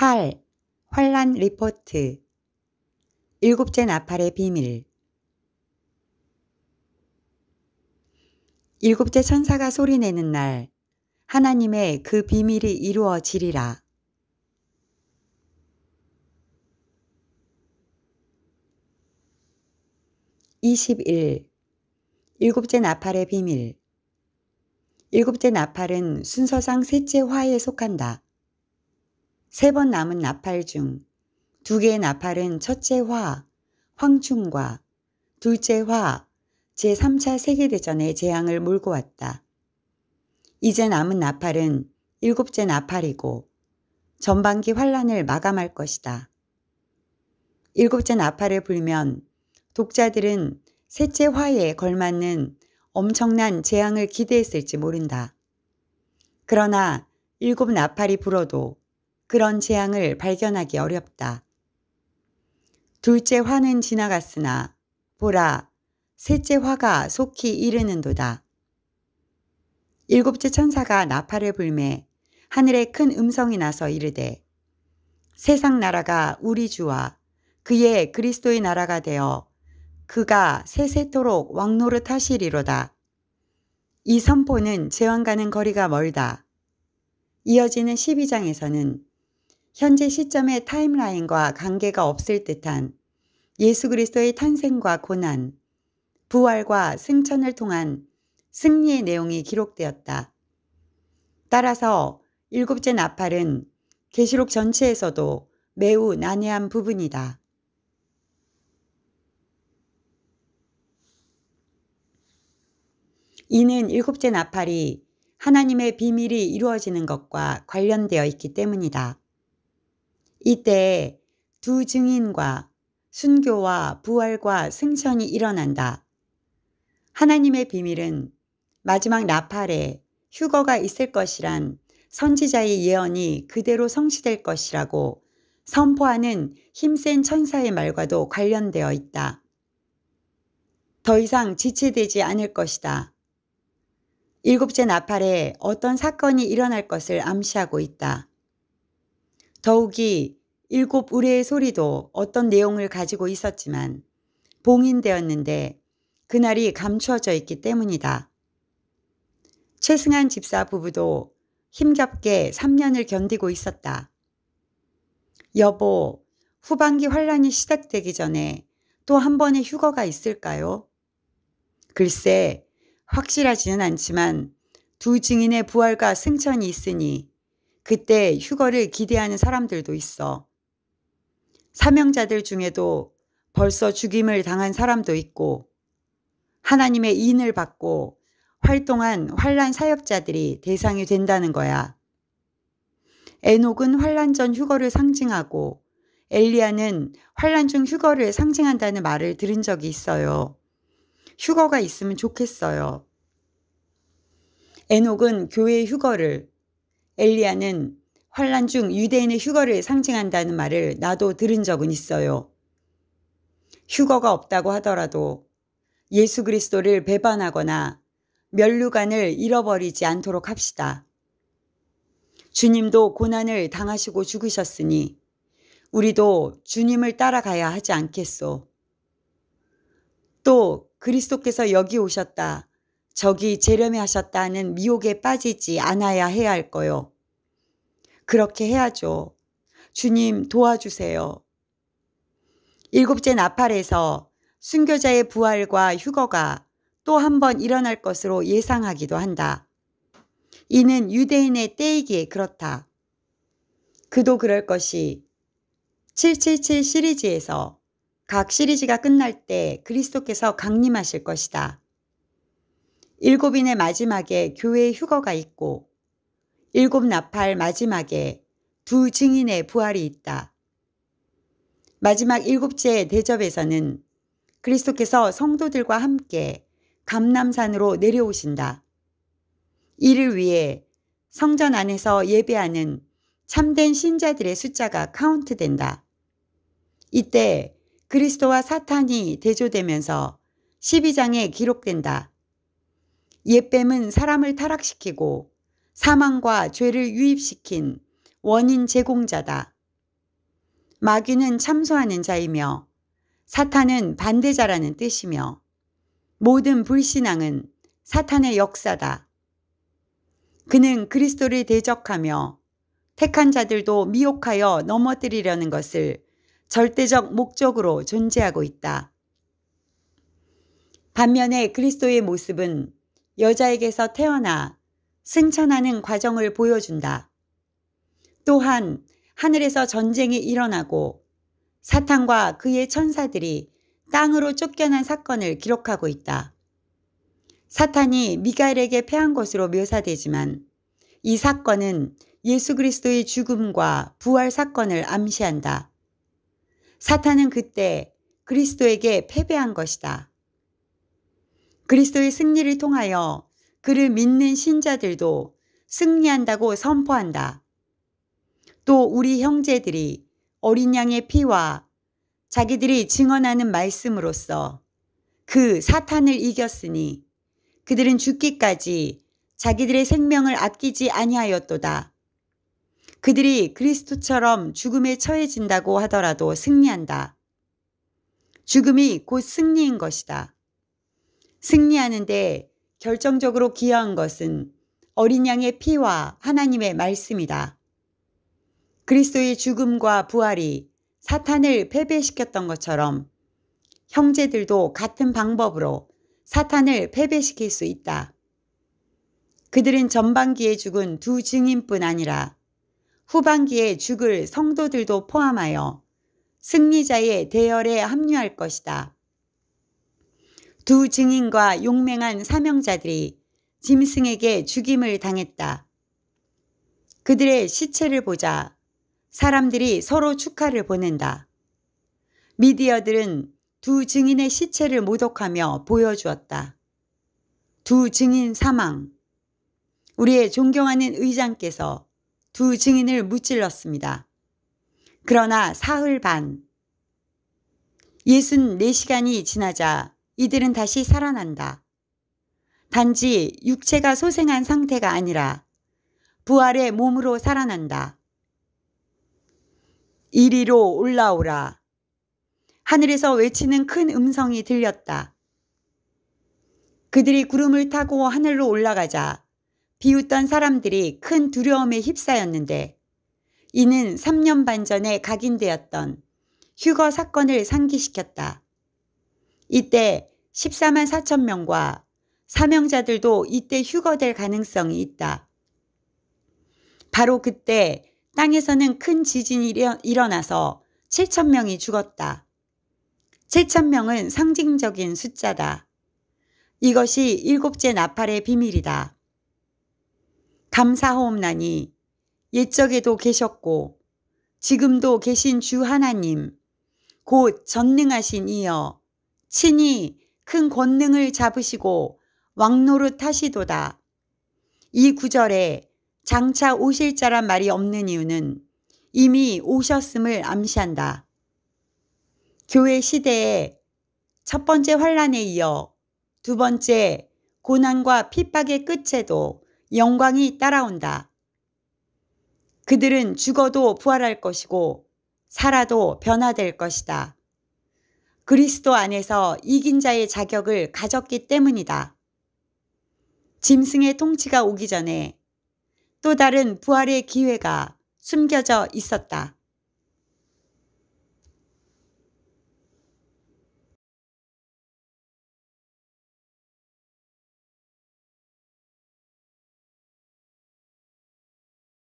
8. 환란 리포트 일곱째 나팔의 비밀 일곱째 천사가 소리내는 날 하나님의 그 비밀이 이루어지리라. 21. 일 일곱째 나팔의 비밀 일곱째 나팔은 순서상 셋째 화에 속한다. 세번 남은 나팔 중 두 개의 나팔은 첫째 화, 황충과 둘째 화, 제3차 세계대전의 재앙을 몰고 왔다. 이제 남은 나팔은 일곱째 나팔이고 전반기 환란을 마감할 것이다. 일곱째 나팔을 불면 독자들은 셋째 화에 걸맞는 엄청난 재앙을 기대했을지 모른다. 그러나 일곱 나팔이 불어도 그런 재앙을 발견하기 어렵다. 둘째 화는 지나갔으나 보라 셋째 화가 속히 이르는도다. 일곱째 천사가 나팔을 불매 하늘에 큰 음성이 나서 이르되 세상 나라가 우리 주와 그의 그리스도의 나라가 되어 그가 세세토록 왕노릇 하시리로다. 이 선포는 재왕과는 거리가 멀다. 이어지는 12장에서는 현재 시점의 타임라인과 관계가 없을 듯한 예수 그리스도의 탄생과 고난, 부활과 승천을 통한 승리의 내용이 기록되었다. 따라서 일곱째 나팔은 계시록 전체에서도 매우 난해한 부분이다. 이는 일곱째 나팔이 하나님의 비밀이 이루어지는 것과 관련되어 있기 때문이다. 이때 두 증인과 순교와 부활과 승천이 일어난다. 하나님의 비밀은 마지막 나팔에 휴거가 있을 것이란 선지자의 예언이 그대로 성취될 것이라고 선포하는 힘센 천사의 말과도 관련되어 있다. 더 이상 지체되지 않을 것이다. 일곱째 나팔에 어떤 사건이 일어날 것을 암시하고 있다. 더욱이 일곱 우레의 소리도 어떤 내용을 가지고 있었지만 봉인되었는데 그날이 감추어져 있기 때문이다. 최승한 집사 부부도 힘겹게 3년을 견디고 있었다. 여보, 후반기 환란이 시작되기 전에 또 한 번의 휴거가 있을까요? 글쎄, 확실하지는 않지만 두 증인의 부활과 승천이 있으니 그때 휴거를 기대하는 사람들도 있어. 사명자들 중에도 벌써 죽임을 당한 사람도 있고 하나님의 인을 받고 활동한 환란 사역자들이 대상이 된다는 거야. 에녹은 환란 전 휴거를 상징하고 엘리야는 환란 중 휴거를 상징한다는 말을 들은 적이 있어요. 휴거가 있으면 좋겠어요. 에녹은 교회 휴거를 엘리야는 환란 중 유대인의 휴거를 상징한다는 말을 나도 들은 적은 있어요. 휴거가 없다고 하더라도 예수 그리스도를 배반하거나 멸류관을 잃어버리지 않도록 합시다. 주님도 고난을 당하시고 죽으셨으니 우리도 주님을 따라가야 하지 않겠소. 또 그리스도께서 여기 오셨다. 저기 재렴해하셨다는 미혹에 빠지지 않아야 해야 할 거요. 그렇게 해야죠. 주님 도와주세요. 일곱째 나팔에서 순교자의 부활과 휴거가 또 한 번 일어날 것으로 예상하기도 한다. 이는 유대인의 때이기에 그렇다. 그도 그럴 것이 777 시리즈에서 각 시리즈가 끝날 때 그리스도께서 강림하실 것이다. 일곱인의 마지막에 교회의 휴거가 있고 일곱 나팔 마지막에 두 증인의 부활이 있다. 마지막 일곱째 대접에서는 그리스도께서 성도들과 함께 감남산으로 내려오신다. 이를 위해 성전 안에서 예배하는 참된 신자들의 숫자가 카운트된다. 이때 그리스도와 사탄이 대조되면서 12장에 기록된다. 옛뱀은 사람을 타락시키고 사망과 죄를 유입시킨 원인 제공자다. 마귀는 참소하는 자이며 사탄은 반대자라는 뜻이며 모든 불신앙은 사탄의 역사다. 그는 그리스도를 대적하며 택한 자들도 미혹하여 넘어뜨리려는 것을 절대적 목적으로 존재하고 있다. 반면에 그리스도의 모습은 여자에게서 태어나 승천하는 과정을 보여준다. 또한 하늘에서 전쟁이 일어나고 사탄과 그의 천사들이 땅으로 쫓겨난 사건을 기록하고 있다. 사탄이 미가엘에게 패한 것으로 묘사되지만 이 사건은 예수 그리스도의 죽음과 부활 사건을 암시한다. 사탄은 그때 그리스도에게 패배한 것이다. 그리스도의 승리를 통하여 그를 믿는 신자들도 승리한다고 선포한다. 또 우리 형제들이 어린 양의 피와 자기들이 증언하는 말씀으로써 그 사탄을 이겼으니 그들은 죽기까지 자기들의 생명을 아끼지 아니하였도다. 그들이 그리스도처럼 죽음에 처해진다고 하더라도 승리한다. 죽음이 곧 승리인 것이다. 승리하는데 결정적으로 기여한 것은 어린 양의 피와 하나님의 말씀이다. 그리스도의 죽음과 부활이 사탄을 패배시켰던 것처럼 형제들도 같은 방법으로 사탄을 패배시킬 수 있다. 그들은 전반기에 죽은 두 증인뿐 아니라 후반기에 죽을 성도들도 포함하여 승리자의 대열에 합류할 것이다. 두 증인과 용맹한 사명자들이 짐승에게 죽임을 당했다. 그들의 시체를 보자 사람들이 서로 축하를 보낸다. 미디어들은 두 증인의 시체를 모독하며 보여주었다. 두 증인 사망. 우리의 존경하는 의장께서 두 증인을 무찔렀습니다. 그러나 사흘 반. 64시간이 지나자 이들은 다시 살아난다. 단지 육체가 소생한 상태가 아니라 부활의 몸으로 살아난다. 이리로 올라오라. 하늘에서 외치는 큰 음성이 들렸다. 그들이 구름을 타고 하늘로 올라가자 비웃던 사람들이 큰 두려움에 휩싸였는데 이는 3년 반 전에 각인되었던 휴거 사건을 상기시켰다. 이때 14만 4천 명과 사명자들도 이때 휴거될 가능성이 있다. 바로 그때 땅에서는 큰 지진이 일어나서 7천 명이 죽었다. 7천 명은 상징적인 숫자다. 이것이 일곱째 나팔의 비밀이다. 감사하옵나니 옛적에도 계셨고 지금도 계신 주 하나님 곧 전능하신 이여 친히 큰 권능을 잡으시고 왕노릇 하시도다. 이 구절에 장차 오실 자란 말이 없는 이유는 이미 오셨음을 암시한다. 교회 시대에 첫 번째 환란에 이어 두 번째 고난과 핍박의 끝에도 영광이 따라온다. 그들은 죽어도 부활할 것이고 살아도 변화될 것이다. 그리스도 안에서 이긴 자의 자격을 가졌기 때문이다. 짐승의 통치가 오기 전에 또 다른 부활의 기회가 숨겨져 있었다.